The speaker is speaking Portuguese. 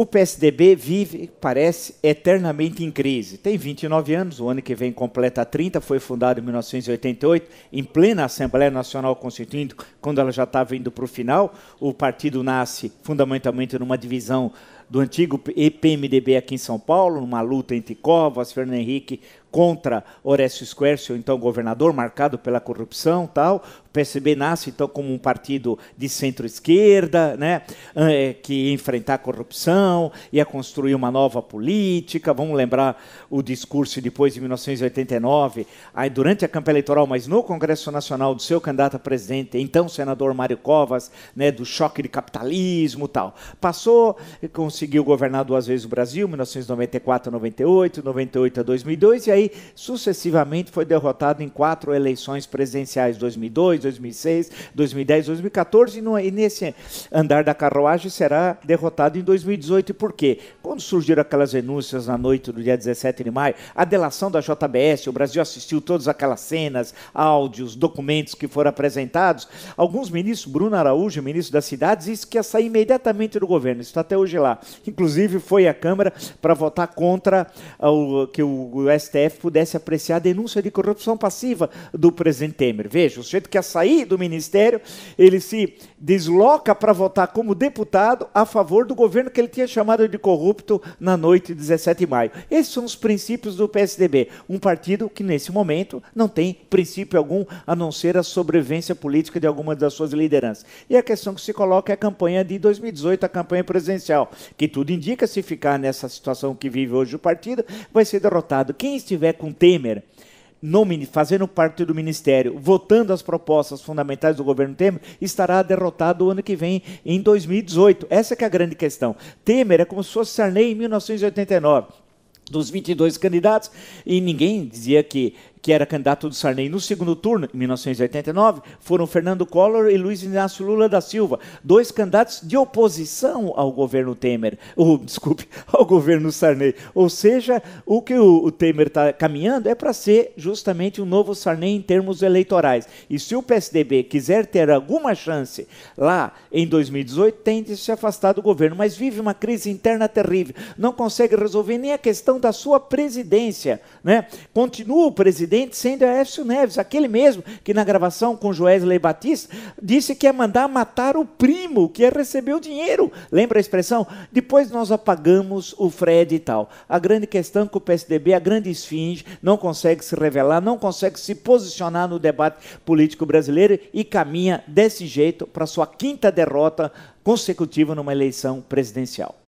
O PSDB vive, parece, eternamente em crise. Tem 29 anos, o ano que vem completa 30, foi fundado em 1988, em plena Assembleia Nacional Constituinte, quando ela já estava indo para o final. O partido nasce fundamentalmente numa divisão do antigo EPMDB aqui em São Paulo, numa luta entre Covas, Fernando Henrique contra Orestes Squercio, então governador, marcado pela corrupção tal. O PSB nasce então como um partido de centro-esquerda, né, eh, que ia enfrentar a corrupção, ia construir uma nova política. Vamos lembrar o discurso depois de 1989, aí durante a campanha eleitoral, mas no Congresso Nacional do seu candidato a presidente, então senador Mário Covas, né, do choque de capitalismo tal. Passou com conseguiu governar duas vezes o Brasil, 1994 a 98, 98 a 2002, e aí sucessivamente foi derrotado em quatro eleições presidenciais, 2002, 2006, 2010, 2014, e, no, e nesse andar da carruagem será derrotado em 2018. E por quê? Quando surgiram aquelas denúncias na noite do dia 17 de maio, a delação da JBS, o Brasil assistiu todas aquelas cenas, áudios, documentos que foram apresentados, alguns ministros, Bruno Araújo, ministro das cidades, disse que ia sair imediatamente do governo, Isso está até hoje lá inclusive foi à Câmara para votar contra ah, o, que o STF pudesse apreciar a denúncia de corrupção passiva do presidente Temer. Veja, o sujeito quer sair do ministério, ele se desloca para votar como deputado a favor do governo que ele tinha chamado de corrupto na noite de 17 de maio. Esses são os princípios do PSDB, um partido que nesse momento não tem princípio algum a não ser a sobrevivência política de algumas das suas lideranças. E a questão que se coloca é a campanha de 2018, a campanha presidencial, que tudo indica, se ficar nessa situação que vive hoje o partido, vai ser derrotado. Quem estiver com Temer no, fazendo parte do ministério, votando as propostas fundamentais do governo Temer, estará derrotado o ano que vem, em 2018. Essa é a grande questão. Temer é como se fosse Sarney em 1989 dos 22 candidatos, e ninguém dizia que que era candidato do Sarney no segundo turno, em 1989, foram Fernando Collor e Luiz Inácio Lula da Silva, dois candidatos de oposição ao governo Temer, ou, desculpe, ao governo Sarney. Ou seja, o que o, o Temer está caminhando é para ser justamente um novo Sarney em termos eleitorais. E se o PSDB quiser ter alguma chance lá em 2018, tem de se afastar do governo, mas vive uma crise interna terrível. Não consegue resolver nem a questão da sua presidência. Né? Continua o presidente presidente sendo Aécio Neves, aquele mesmo que na gravação com Joesley Batista disse que ia mandar matar o primo que ia receber o dinheiro. Lembra a expressão? Depois nós apagamos o Fred e tal. A grande questão é que o PSDB, a grande esfinge, não consegue se revelar, não consegue se posicionar no debate político brasileiro e caminha desse jeito para sua quinta derrota consecutiva numa eleição presidencial.